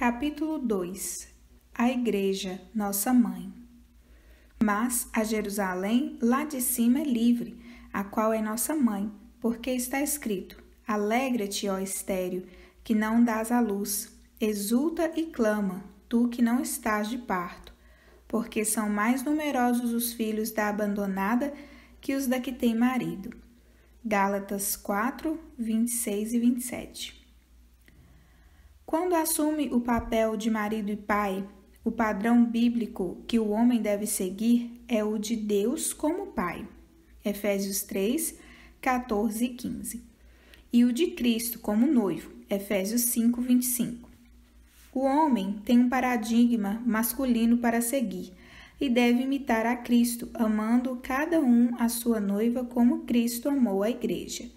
Capítulo 2 A Igreja, Nossa Mãe. Mas a Jerusalém, lá de cima, é livre, a qual é nossa mãe, porque está escrito: Alegra-te, ó estéreo, que não dás à luz, exulta e clama, tu que não estás de parto, porque são mais numerosos os filhos da abandonada que os da que tem marido. Gálatas 4, 26 e 27. Quando assume o papel de marido e pai, o padrão bíblico que o homem deve seguir é o de Deus como pai. Efésios 3, 14 e 15. E o de Cristo como noivo. Efésios 5, 25. O homem tem um paradigma masculino para seguir e deve imitar a Cristo, amando cada um a sua noiva como Cristo amou a igreja.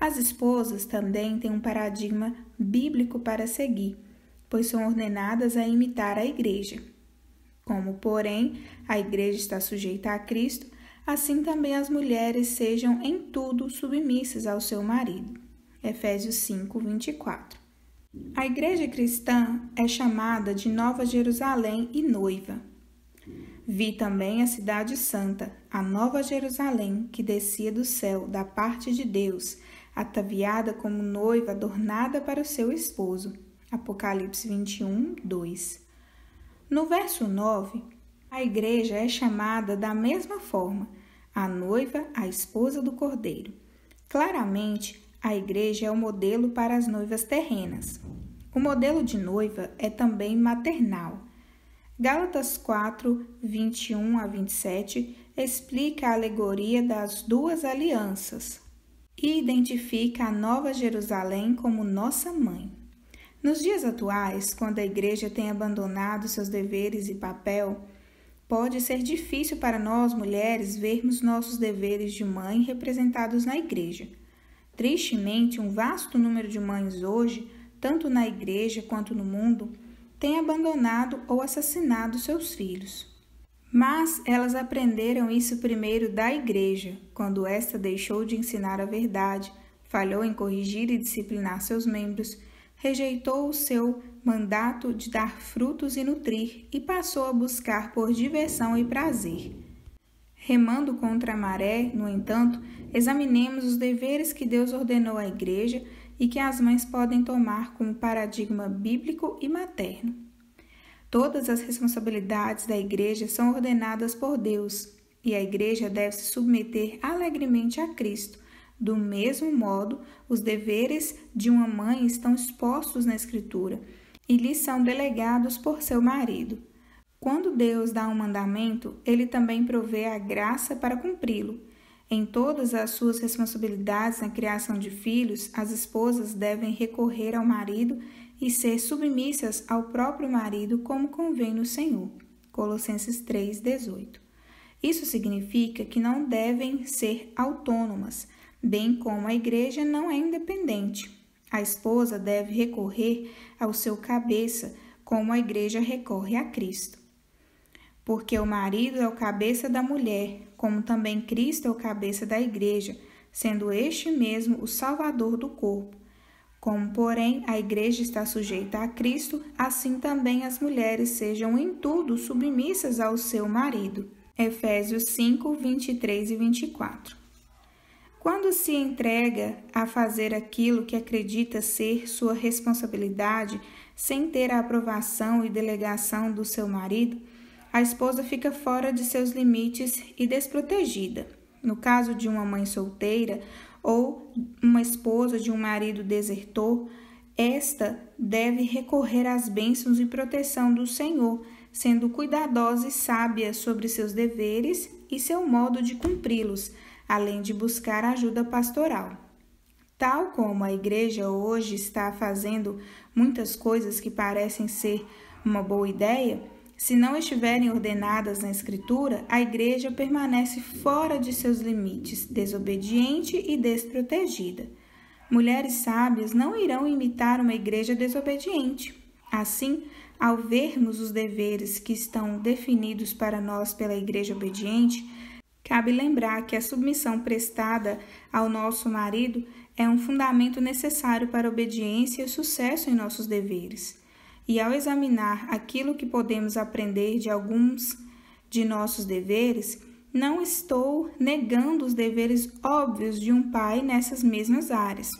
As esposas também têm um paradigma bíblico para seguir, pois são ordenadas a imitar a Igreja. Como, porém, a Igreja está sujeita a Cristo, assim também as mulheres sejam em tudo submissas ao seu marido. Efésios 5, 24. A Igreja cristã é chamada de Nova Jerusalém e noiva. Vi também a Cidade Santa, a Nova Jerusalém, que descia do céu, da parte de Deus ataviada como noiva adornada para o seu esposo. Apocalipse 21, 2. No verso 9, a igreja é chamada da mesma forma, a noiva, a esposa do cordeiro. Claramente, a igreja é o modelo para as noivas terrenas. O modelo de noiva é também maternal. Gálatas 4, 21 a 27 explica a alegoria das duas alianças, e identifica a Nova Jerusalém como nossa mãe. Nos dias atuais, quando a igreja tem abandonado seus deveres e papel, pode ser difícil para nós mulheres vermos nossos deveres de mãe representados na igreja. Tristemente, um vasto número de mães hoje, tanto na igreja quanto no mundo, tem abandonado ou assassinado seus filhos. Mas elas aprenderam isso primeiro da igreja, quando esta deixou de ensinar a verdade, falhou em corrigir e disciplinar seus membros, rejeitou o seu mandato de dar frutos e nutrir e passou a buscar por diversão e prazer. Remando contra a maré, no entanto, examinemos os deveres que Deus ordenou à igreja e que as mães podem tomar como paradigma bíblico e materno. Todas as responsabilidades da igreja são ordenadas por Deus, e a igreja deve se submeter alegremente a Cristo. Do mesmo modo, os deveres de uma mãe estão expostos na Escritura e lhes são delegados por seu marido. Quando Deus dá um mandamento, ele também provê a graça para cumpri-lo. Em todas as suas responsabilidades na criação de filhos, as esposas devem recorrer ao marido e ser submissas ao próprio marido, como convém no Senhor. Colossenses 3:18. Isso significa que não devem ser autônomas, bem como a igreja não é independente. A esposa deve recorrer ao seu cabeça, como a igreja recorre a Cristo porque o marido é o cabeça da mulher, como também Cristo é o cabeça da igreja, sendo este mesmo o salvador do corpo. Como, porém, a igreja está sujeita a Cristo, assim também as mulheres sejam em tudo submissas ao seu marido. Efésios 5, 23 e 24. Quando se entrega a fazer aquilo que acredita ser sua responsabilidade, sem ter a aprovação e delegação do seu marido, a esposa fica fora de seus limites e desprotegida. No caso de uma mãe solteira ou uma esposa de um marido desertor, esta deve recorrer às bênçãos e proteção do Senhor, sendo cuidadosa e sábia sobre seus deveres e seu modo de cumpri-los, além de buscar ajuda pastoral. Tal como a igreja hoje está fazendo muitas coisas que parecem ser uma boa ideia, se não estiverem ordenadas na Escritura, a igreja permanece fora de seus limites, desobediente e desprotegida. Mulheres sábias não irão imitar uma igreja desobediente. Assim, ao vermos os deveres que estão definidos para nós pela igreja obediente, cabe lembrar que a submissão prestada ao nosso marido é um fundamento necessário para a obediência e o sucesso em nossos deveres e ao examinar aquilo que podemos aprender de alguns de nossos deveres, não estou negando os deveres óbvios de um pai nessas mesmas áreas.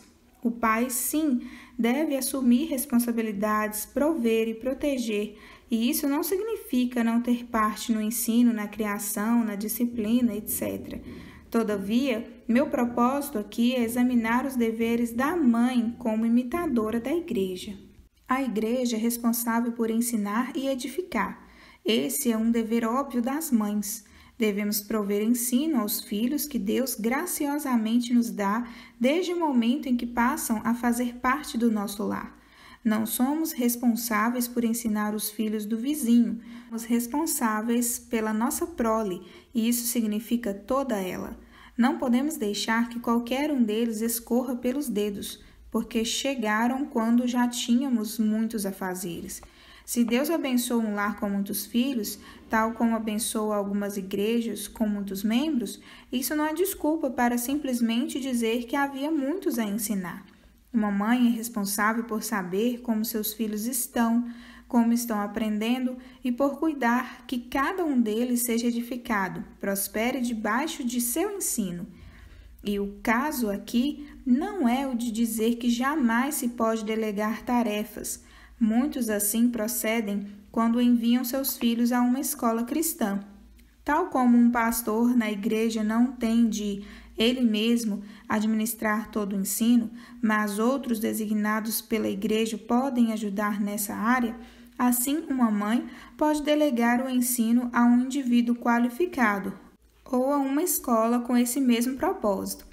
O pai, sim, deve assumir responsabilidades, prover e proteger, e isso não significa não ter parte no ensino, na criação, na disciplina, etc. Todavia, meu propósito aqui é examinar os deveres da mãe como imitadora da igreja. A igreja é responsável por ensinar e edificar. Esse é um dever óbvio das mães. Devemos prover ensino aos filhos que Deus graciosamente nos dá desde o momento em que passam a fazer parte do nosso lar. Não somos responsáveis por ensinar os filhos do vizinho, somos responsáveis pela nossa prole, e isso significa toda ela. Não podemos deixar que qualquer um deles escorra pelos dedos porque chegaram quando já tínhamos muitos afazeres. Se Deus abençoa um lar com muitos filhos, tal como abençoa algumas igrejas com muitos membros, isso não é desculpa para simplesmente dizer que havia muitos a ensinar. Uma mãe é responsável por saber como seus filhos estão, como estão aprendendo e por cuidar que cada um deles seja edificado, prospere debaixo de seu ensino. E o caso aqui não é o de dizer que jamais se pode delegar tarefas. Muitos assim procedem quando enviam seus filhos a uma escola cristã. Tal como um pastor na igreja não tem de ele mesmo administrar todo o ensino, mas outros designados pela igreja podem ajudar nessa área, assim uma mãe pode delegar o ensino a um indivíduo qualificado, ou a uma escola com esse mesmo propósito.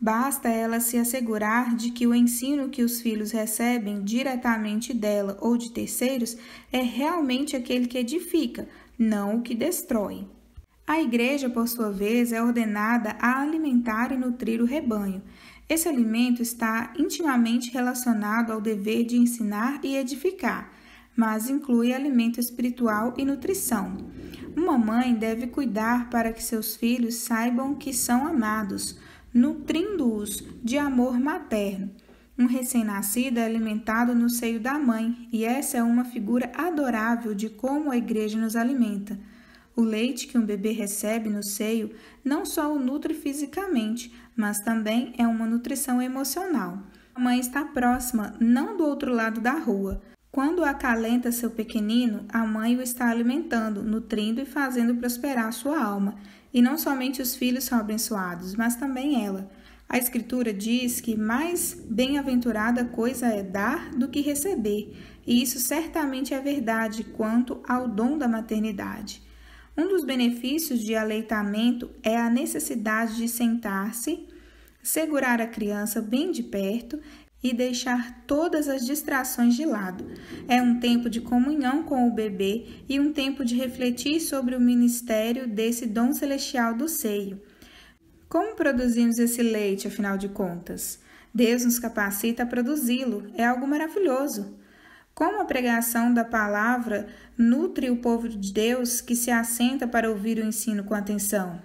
Basta ela se assegurar de que o ensino que os filhos recebem diretamente dela ou de terceiros é realmente aquele que edifica, não o que destrói. A igreja, por sua vez, é ordenada a alimentar e nutrir o rebanho. Esse alimento está intimamente relacionado ao dever de ensinar e edificar, mas inclui alimento espiritual e nutrição. Uma mãe deve cuidar para que seus filhos saibam que são amados, nutrindo-os de amor materno. Um recém-nascido é alimentado no seio da mãe, e essa é uma figura adorável de como a igreja nos alimenta. O leite que um bebê recebe no seio não só o nutre fisicamente, mas também é uma nutrição emocional. A mãe está próxima, não do outro lado da rua, quando acalenta seu pequenino, a mãe o está alimentando, nutrindo e fazendo prosperar sua alma. E não somente os filhos são abençoados, mas também ela. A Escritura diz que mais bem-aventurada coisa é dar do que receber, e isso certamente é verdade quanto ao dom da maternidade. Um dos benefícios de aleitamento é a necessidade de sentar-se, segurar a criança bem de perto e deixar todas as distrações de lado. É um tempo de comunhão com o bebê e um tempo de refletir sobre o ministério desse dom celestial do seio. Como produzimos esse leite, afinal de contas? Deus nos capacita a produzi-lo, é algo maravilhoso. Como a pregação da palavra nutre o povo de Deus que se assenta para ouvir o ensino com atenção?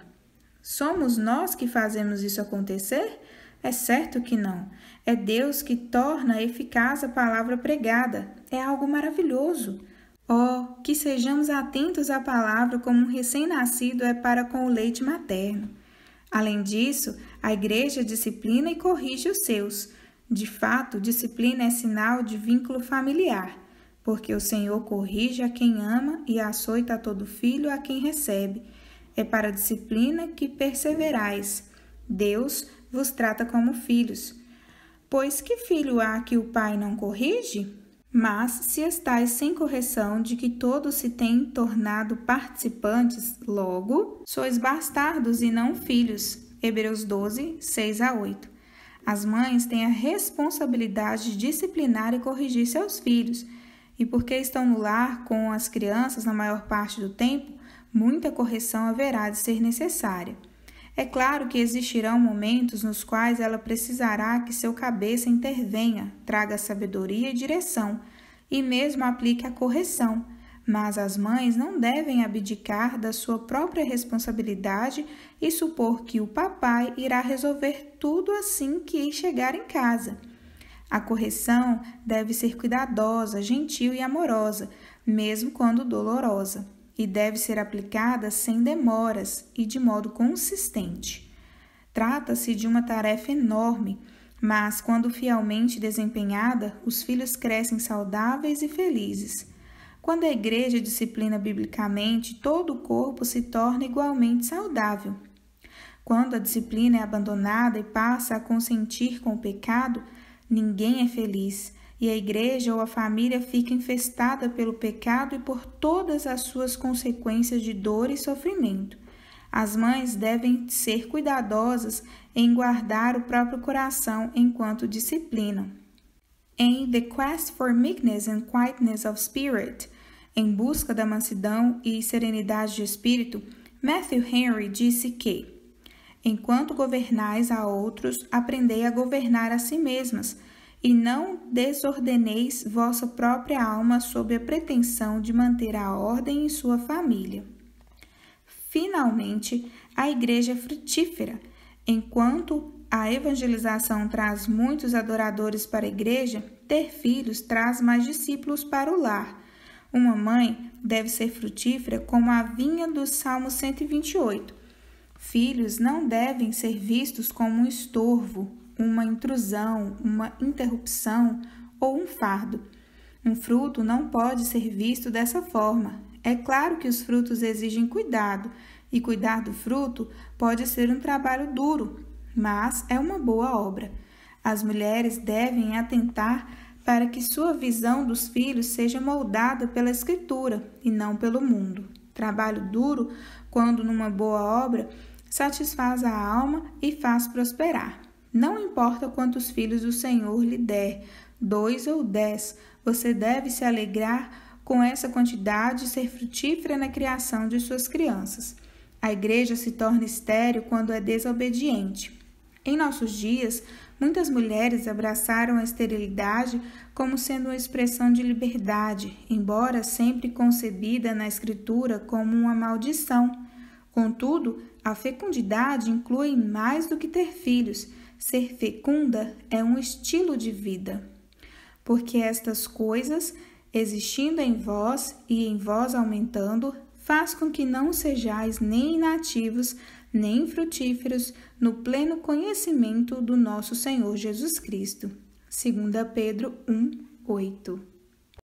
Somos nós que fazemos isso acontecer? É certo que não. É Deus que torna eficaz a palavra pregada. É algo maravilhoso. Oh, que sejamos atentos à palavra como um recém-nascido é para com o leite materno. Além disso, a igreja disciplina e corrige os seus. De fato, disciplina é sinal de vínculo familiar, porque o Senhor corrige a quem ama e açoita a todo filho a quem recebe. É para a disciplina que perseverais. Deus vos trata como filhos. Pois que filho há que o pai não corrige? Mas se estáis sem correção de que todos se têm tornado participantes, logo sois bastardos e não filhos. Hebreus 12, 6 a 8. As mães têm a responsabilidade de disciplinar e corrigir seus filhos, e porque estão no lar com as crianças na maior parte do tempo, muita correção haverá de ser necessária. É claro que existirão momentos nos quais ela precisará que seu cabeça intervenha, traga sabedoria e direção, e mesmo aplique a correção. Mas as mães não devem abdicar da sua própria responsabilidade e supor que o papai irá resolver tudo assim que chegar em casa. A correção deve ser cuidadosa, gentil e amorosa, mesmo quando dolorosa e deve ser aplicada sem demoras e de modo consistente. Trata-se de uma tarefa enorme, mas quando fielmente desempenhada, os filhos crescem saudáveis e felizes. Quando a igreja disciplina biblicamente, todo o corpo se torna igualmente saudável. Quando a disciplina é abandonada e passa a consentir com o pecado, ninguém é feliz, e a igreja ou a família fica infestada pelo pecado e por todas as suas consequências de dor e sofrimento. As mães devem ser cuidadosas em guardar o próprio coração enquanto disciplinam. Em The Quest for Meekness and Quietness of Spirit, em busca da mansidão e serenidade de espírito, Matthew Henry disse que Enquanto governais a outros, aprendei a governar a si mesmas, e não desordeneis vossa própria alma sob a pretensão de manter a ordem em sua família. Finalmente, a igreja é frutífera. Enquanto a evangelização traz muitos adoradores para a igreja, ter filhos traz mais discípulos para o lar. Uma mãe deve ser frutífera como a vinha do Salmo 128. Filhos não devem ser vistos como um estorvo, uma intrusão, uma interrupção ou um fardo. Um fruto não pode ser visto dessa forma. É claro que os frutos exigem cuidado, e cuidar do fruto pode ser um trabalho duro, mas é uma boa obra. As mulheres devem atentar para que sua visão dos filhos seja moldada pela Escritura e não pelo mundo. Trabalho duro, quando numa boa obra, satisfaz a alma e faz prosperar. Não importa quantos filhos o Senhor lhe der, dois ou dez, você deve se alegrar com essa quantidade e ser frutífera na criação de suas crianças. A igreja se torna estéril quando é desobediente. Em nossos dias, muitas mulheres abraçaram a esterilidade como sendo uma expressão de liberdade, embora sempre concebida na Escritura como uma maldição. Contudo, a fecundidade inclui mais do que ter filhos ser fecunda é um estilo de vida, porque estas coisas, existindo em vós e em vós aumentando, faz com que não sejais nem inativos, nem frutíferos no pleno conhecimento do nosso Senhor Jesus Cristo. 2 Pedro 1, 8.